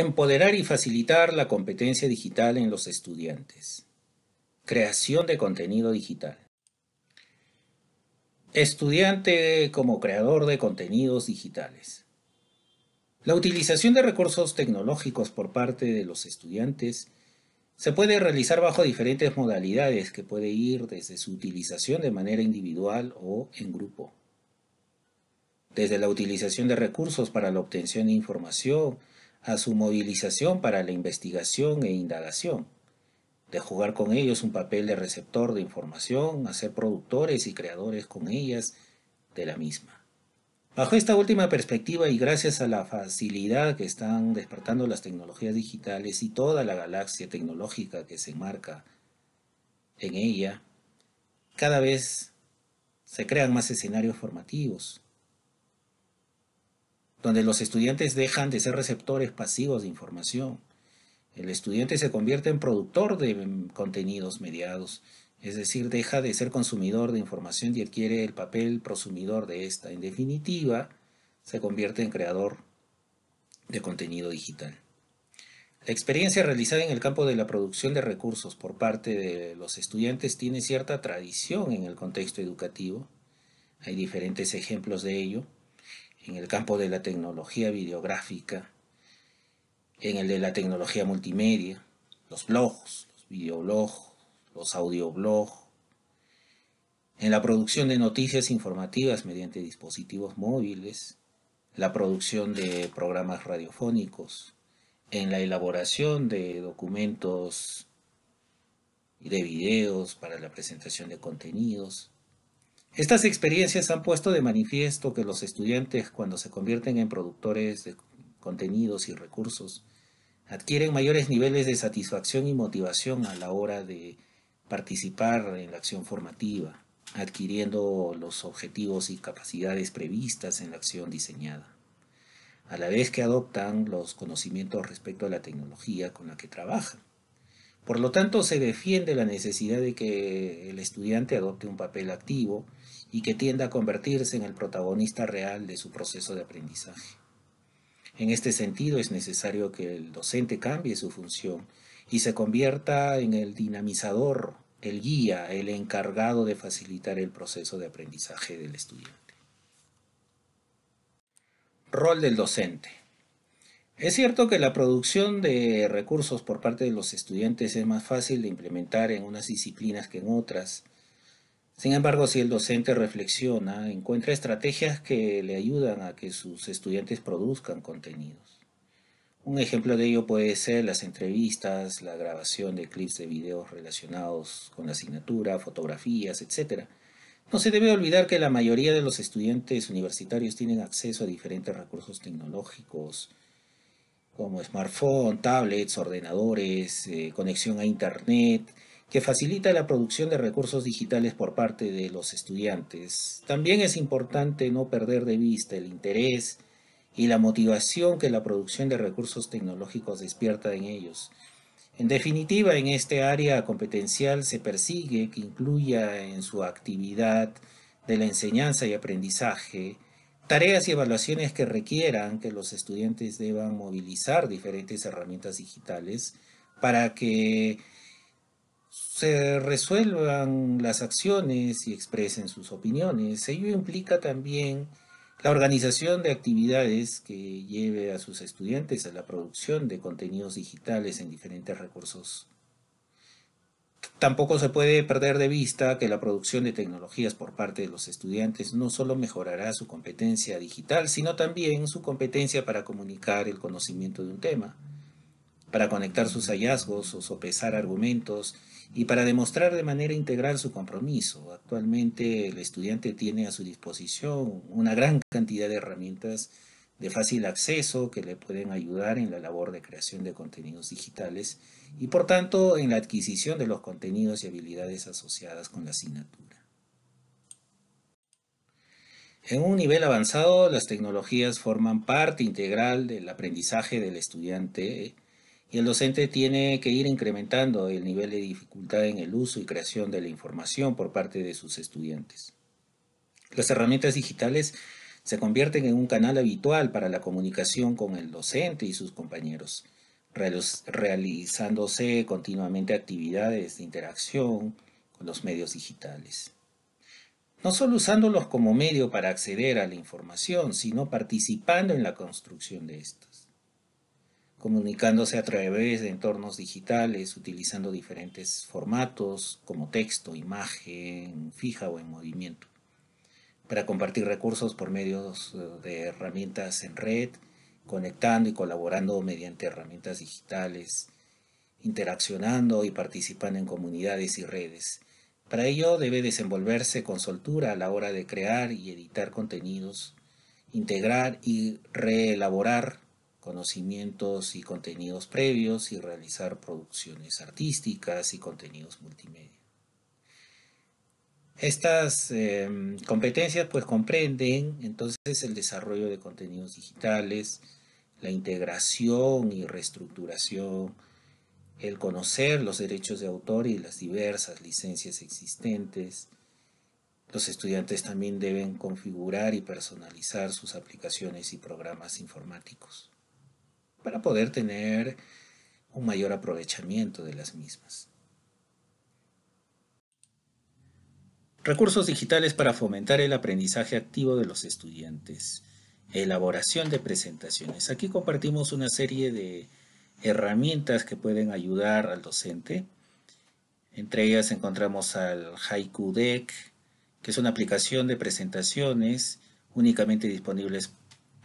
Empoderar y facilitar la competencia digital en los estudiantes. Creación de contenido digital. Estudiante como creador de contenidos digitales. La utilización de recursos tecnológicos por parte de los estudiantes se puede realizar bajo diferentes modalidades que puede ir desde su utilización de manera individual o en grupo. Desde la utilización de recursos para la obtención de información, a su movilización para la investigación e indagación, de jugar con ellos un papel de receptor de información, a ser productores y creadores con ellas de la misma. Bajo esta última perspectiva y gracias a la facilidad que están despertando las tecnologías digitales y toda la galaxia tecnológica que se enmarca en ella, cada vez se crean más escenarios formativos, donde los estudiantes dejan de ser receptores pasivos de información. El estudiante se convierte en productor de em, contenidos mediados, es decir, deja de ser consumidor de información y adquiere el papel prosumidor de esta. En definitiva, se convierte en creador de contenido digital. La experiencia realizada en el campo de la producción de recursos por parte de los estudiantes tiene cierta tradición en el contexto educativo. Hay diferentes ejemplos de ello en el campo de la tecnología videográfica, en el de la tecnología multimedia, los blogs, los videoblogs, los audioblogs, en la producción de noticias informativas mediante dispositivos móviles, la producción de programas radiofónicos, en la elaboración de documentos y de videos para la presentación de contenidos, estas experiencias han puesto de manifiesto que los estudiantes, cuando se convierten en productores de contenidos y recursos, adquieren mayores niveles de satisfacción y motivación a la hora de participar en la acción formativa, adquiriendo los objetivos y capacidades previstas en la acción diseñada, a la vez que adoptan los conocimientos respecto a la tecnología con la que trabajan. Por lo tanto, se defiende la necesidad de que el estudiante adopte un papel activo y que tienda a convertirse en el protagonista real de su proceso de aprendizaje. En este sentido es necesario que el docente cambie su función y se convierta en el dinamizador, el guía, el encargado de facilitar el proceso de aprendizaje del estudiante. Rol del docente. Es cierto que la producción de recursos por parte de los estudiantes es más fácil de implementar en unas disciplinas que en otras, sin embargo, si el docente reflexiona, encuentra estrategias que le ayudan a que sus estudiantes produzcan contenidos. Un ejemplo de ello puede ser las entrevistas, la grabación de clips de videos relacionados con la asignatura, fotografías, etc. No se debe olvidar que la mayoría de los estudiantes universitarios tienen acceso a diferentes recursos tecnológicos, como smartphone, tablets, ordenadores, eh, conexión a Internet, que facilita la producción de recursos digitales por parte de los estudiantes. También es importante no perder de vista el interés y la motivación que la producción de recursos tecnológicos despierta en ellos. En definitiva, en este área competencial se persigue que incluya en su actividad de la enseñanza y aprendizaje tareas y evaluaciones que requieran que los estudiantes deban movilizar diferentes herramientas digitales para que se resuelvan las acciones y expresen sus opiniones. Ello implica también la organización de actividades que lleve a sus estudiantes a la producción de contenidos digitales en diferentes recursos. Tampoco se puede perder de vista que la producción de tecnologías por parte de los estudiantes no solo mejorará su competencia digital, sino también su competencia para comunicar el conocimiento de un tema, para conectar sus hallazgos o sopesar argumentos y para demostrar de manera integral su compromiso. Actualmente el estudiante tiene a su disposición una gran cantidad de herramientas de fácil acceso que le pueden ayudar en la labor de creación de contenidos digitales y por tanto en la adquisición de los contenidos y habilidades asociadas con la asignatura. En un nivel avanzado, las tecnologías forman parte integral del aprendizaje del estudiante y el docente tiene que ir incrementando el nivel de dificultad en el uso y creación de la información por parte de sus estudiantes. Las herramientas digitales se convierten en un canal habitual para la comunicación con el docente y sus compañeros, realizándose continuamente actividades de interacción con los medios digitales. No solo usándolos como medio para acceder a la información, sino participando en la construcción de esto comunicándose a través de entornos digitales, utilizando diferentes formatos como texto, imagen, fija o en movimiento, para compartir recursos por medios eh, de herramientas en red, conectando y colaborando mediante herramientas digitales, interaccionando y participando en comunidades y redes. Para ello debe desenvolverse con soltura a la hora de crear y editar contenidos, integrar y reelaborar conocimientos y contenidos previos y realizar producciones artísticas y contenidos multimedia. Estas em, competencias pues comprenden entonces el desarrollo de contenidos digitales, la integración y reestructuración, el conocer los derechos de autor y las diversas licencias existentes. Los estudiantes también deben configurar y personalizar sus aplicaciones y programas informáticos para poder tener un mayor aprovechamiento de las mismas. Recursos digitales para fomentar el aprendizaje activo de los estudiantes. Elaboración de presentaciones. Aquí compartimos una serie de herramientas que pueden ayudar al docente. Entre ellas encontramos al Haiku Deck, que es una aplicación de presentaciones únicamente disponibles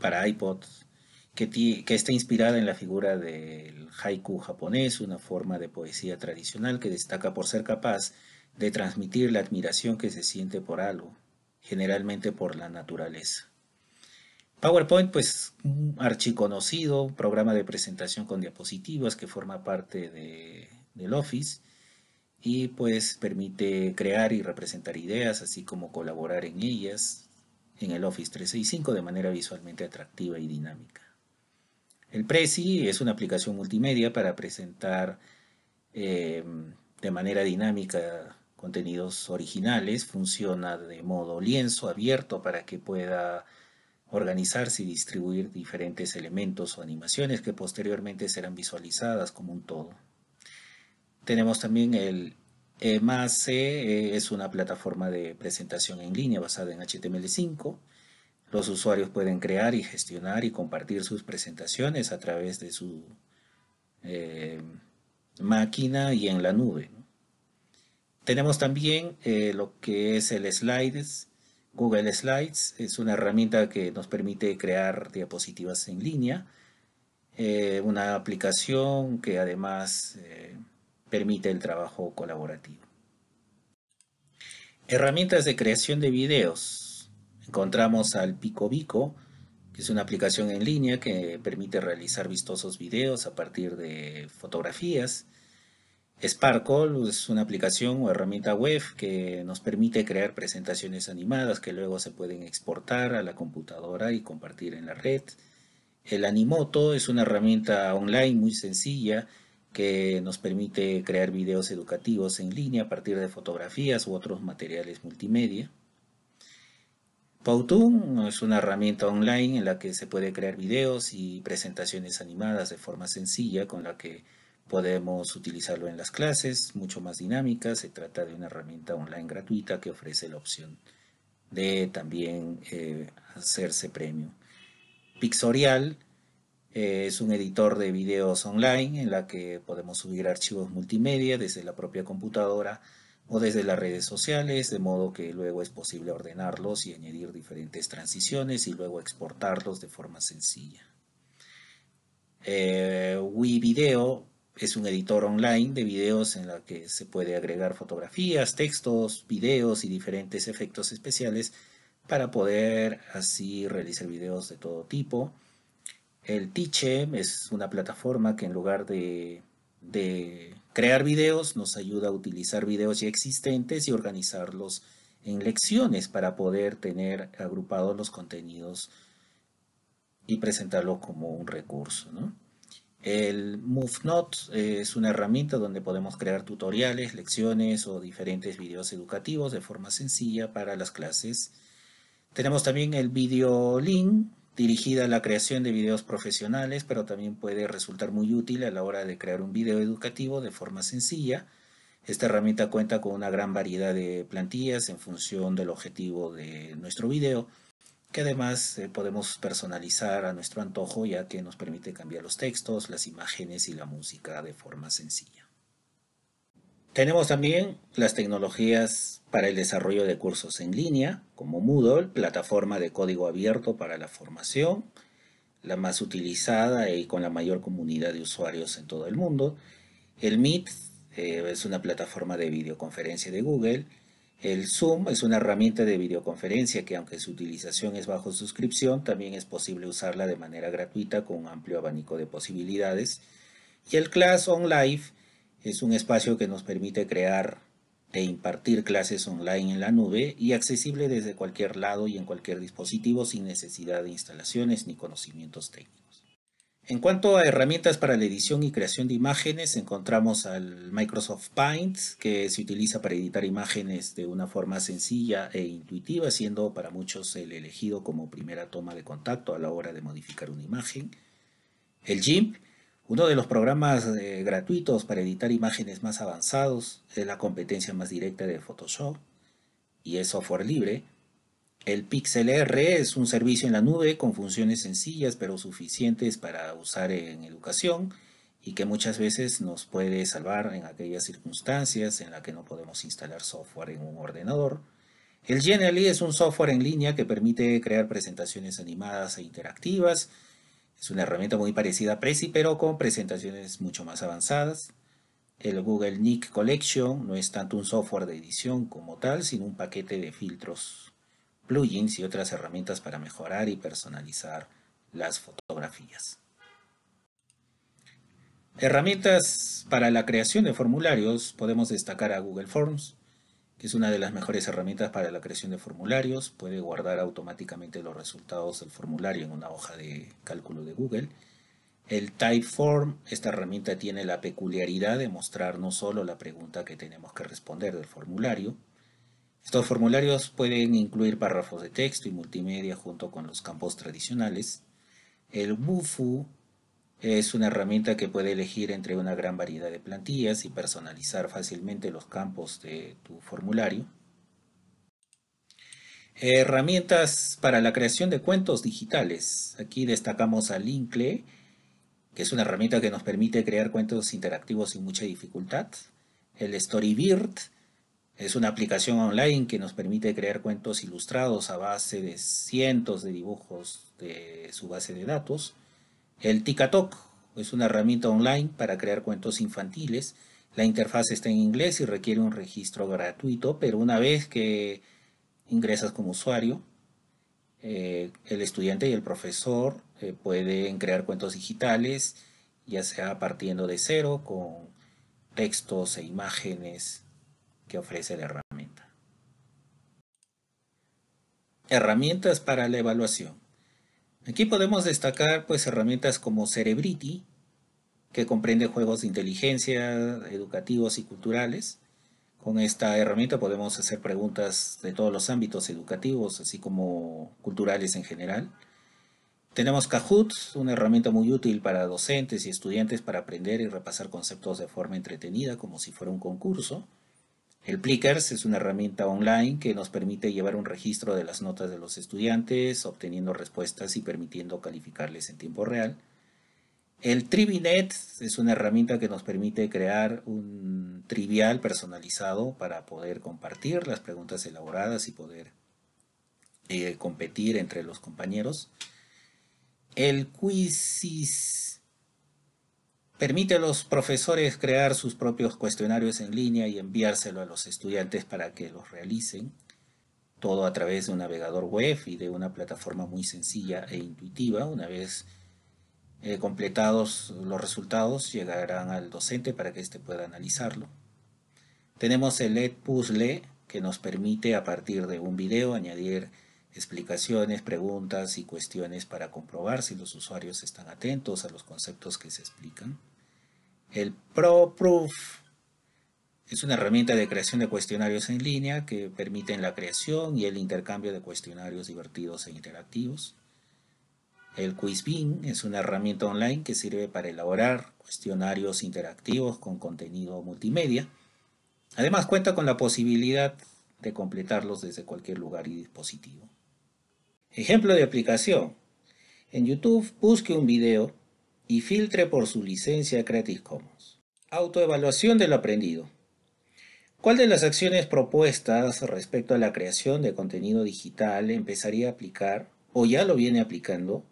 para iPod que, está inspirada en la figura del haiku japonés, una forma de poesía tradicional que destaca por ser capaz de transmitir la admiración que se siente por algo, generalmente por la naturaleza. PowerPoint, pues un archiconocido programa de presentación con diapositivas que forma parte del Office y pues permite crear y representar ideas, así como colaborar en ellas en el Office 365 de manera visualmente atractiva y dinámica. El Prezi es una aplicación multimedia para presentar em, de manera dinámica contenidos originales. Funciona de modo lienzo abierto para que pueda organizarse y distribuir diferentes elementos o animaciones que posteriormente serán visualizadas como un todo. Tenemos también el EMAC, eh, es una plataforma de presentación en línea basada en HTML5 los usuarios pueden crear y gestionar y compartir sus presentaciones a través de su eh, máquina y en la nube. Tenemos también eh, lo que es el Slides. Google Slides es una herramienta que nos permite crear diapositivas en línea. Eh, una aplicación que además permite el trabajo colaborativo. Herramientas de creación de videos. Encontramos al Pico que es una aplicación en línea que permite realizar vistosos videos a partir de fotografías. Sparkle es una aplicación o herramienta web que nos permite crear presentaciones animadas que luego se pueden exportar a la computadora y compartir en la red. El Animoto es una herramienta online muy sencilla que nos permite crear videos educativos en línea a partir de fotografías u otros materiales multimedia. Powtoon es una herramienta online en la que se puede crear videos y presentaciones animadas de forma sencilla con la que podemos utilizarlo en las clases, mucho más dinámica. Se trata de una herramienta online gratuita que ofrece la opción de también eh, hacerse premium. Pixorial eh, es un editor de videos online en la que podemos subir archivos multimedia desde la propia computadora o desde las redes sociales, de modo que luego es posible ordenarlos y añadir diferentes transiciones y luego exportarlos de forma sencilla. Eh, WeVideo es un editor online de videos en la que se puede agregar fotografías, textos, videos y diferentes efectos especiales para poder así realizar videos de todo tipo. El Teachem es una plataforma que en lugar de Crear videos nos ayuda a utilizar videos ya existentes y organizarlos en lecciones para poder tener agrupados los contenidos y presentarlo como un recurso. El MoveNote es una herramienta donde podemos crear tutoriales, lecciones o diferentes videos educativos de forma sencilla para las clases. Tenemos también el VideoLink dirigida a la creación de videos profesionales, pero también puede resultar muy útil a la hora de crear un video educativo de forma sencilla. Esta herramienta cuenta con una gran variedad de plantillas en función del objetivo de nuestro video, que además eh, podemos personalizar a nuestro antojo ya que nos permite cambiar los textos, las imágenes y la música de forma sencilla. Tenemos también las tecnologías para el desarrollo de cursos en línea, como Moodle, plataforma de código abierto para la formación, la más utilizada y con la mayor comunidad de usuarios en todo el mundo. El Meet eh, es una plataforma de videoconferencia de Google. El Zoom es una herramienta de videoconferencia que aunque su utilización es bajo suscripción, también es posible usarla de manera gratuita con un amplio abanico de posibilidades. Y el Class Online es un espacio que nos permite crear e impartir clases online en la nube y accesible desde cualquier lado y en cualquier dispositivo sin necesidad de instalaciones ni conocimientos técnicos. En cuanto a herramientas para la edición y creación de imágenes, encontramos al Microsoft Paint, que se utiliza para editar imágenes de una forma sencilla e intuitiva, siendo para muchos el elegido como primera toma de contacto a la hora de modificar una imagen. El GIMP, uno de los programas eh, gratuitos para editar imágenes más avanzados es la competencia más directa de Photoshop y es software libre. El Pixel R es un servicio en la nube con funciones sencillas pero suficientes para usar en educación y que muchas veces nos puede salvar en aquellas circunstancias en las que no podemos instalar software en un ordenador. El Genially es un software en línea que permite crear presentaciones animadas e interactivas es una herramienta muy parecida a Prezi, pero con presentaciones mucho más avanzadas. El Google Nick Collection no es tanto un software de edición como tal, sino un paquete de filtros, plugins y otras herramientas para mejorar y personalizar las fotografías. Herramientas para la creación de formularios podemos destacar a Google Forms, es una de las mejores herramientas para la creación de formularios. Puede guardar automáticamente los resultados del formulario en una hoja de cálculo de Google. El Typeform, esta herramienta tiene la peculiaridad de mostrar no solo la pregunta que tenemos que responder del formulario. Estos formularios pueden incluir párrafos de texto y multimedia junto con los campos tradicionales. El WUFU es una herramienta que puede elegir entre una gran variedad de plantillas y personalizar fácilmente los campos de tu formulario. Herramientas para la creación de cuentos digitales. Aquí destacamos a Linkle, que es una herramienta que nos permite crear cuentos interactivos sin mucha dificultad. El Storybird es una aplicación online que nos permite crear cuentos ilustrados a base de cientos de dibujos de su base de datos. El TikTok es una herramienta online para crear cuentos infantiles. La interfaz está en inglés y requiere un registro gratuito, pero una vez que ingresas como usuario, eh, el estudiante y el profesor eh, pueden crear cuentos digitales, ya sea partiendo de cero con textos e imágenes que ofrece la herramienta. Herramientas para la evaluación. Aquí podemos destacar pues, herramientas como Cerebrity, que comprende juegos de inteligencia, educativos y culturales. Con esta herramienta podemos hacer preguntas de todos los ámbitos educativos, así como culturales en general. Tenemos Kahoot, una herramienta muy útil para docentes y estudiantes para aprender y repasar conceptos de forma entretenida, como si fuera un concurso. El Plickers es una herramienta online que nos permite llevar un registro de las notas de los estudiantes, obteniendo respuestas y permitiendo calificarles en tiempo real. El Trivinet es una herramienta que nos permite crear un trivial personalizado para poder compartir las preguntas elaboradas y poder eh, competir entre los compañeros. El Quizizz Permite a los profesores crear sus propios cuestionarios en línea y enviárselo a los estudiantes para que los realicen, todo a través de un navegador web y de una plataforma muy sencilla e intuitiva. Una vez eh, completados los resultados, llegarán al docente para que éste pueda analizarlo. Tenemos el LED Puzzle que nos permite a partir de un video añadir explicaciones, preguntas y cuestiones para comprobar si los usuarios están atentos a los conceptos que se explican. El ProProof es una herramienta de creación de cuestionarios en línea que permite la creación y el intercambio de cuestionarios divertidos e interactivos. El QuizBean es una herramienta online que sirve para elaborar cuestionarios interactivos con contenido multimedia. Además cuenta con la posibilidad de completarlos desde cualquier lugar y dispositivo. Ejemplo de aplicación. En YouTube busque un video y filtre por su licencia Creative Commons. Autoevaluación de lo aprendido. ¿Cuál de las acciones propuestas respecto a la creación de contenido digital empezaría a aplicar o ya lo viene aplicando?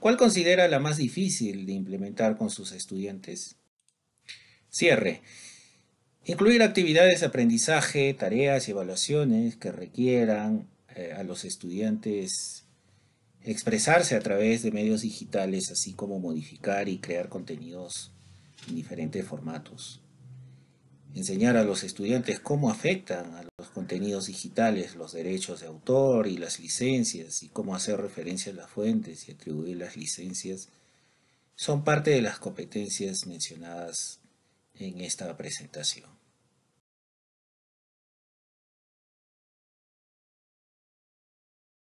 ¿Cuál considera la más difícil de implementar con sus estudiantes? Cierre. Incluir actividades de aprendizaje, tareas y evaluaciones que requieran eh, a los estudiantes expresarse a través de medios digitales, así como modificar y crear contenidos en diferentes formatos. Enseñar a los estudiantes cómo afectan a los contenidos digitales los derechos de autor y las licencias y cómo hacer referencia a las fuentes y atribuir las licencias son parte de las competencias mencionadas en esta presentación.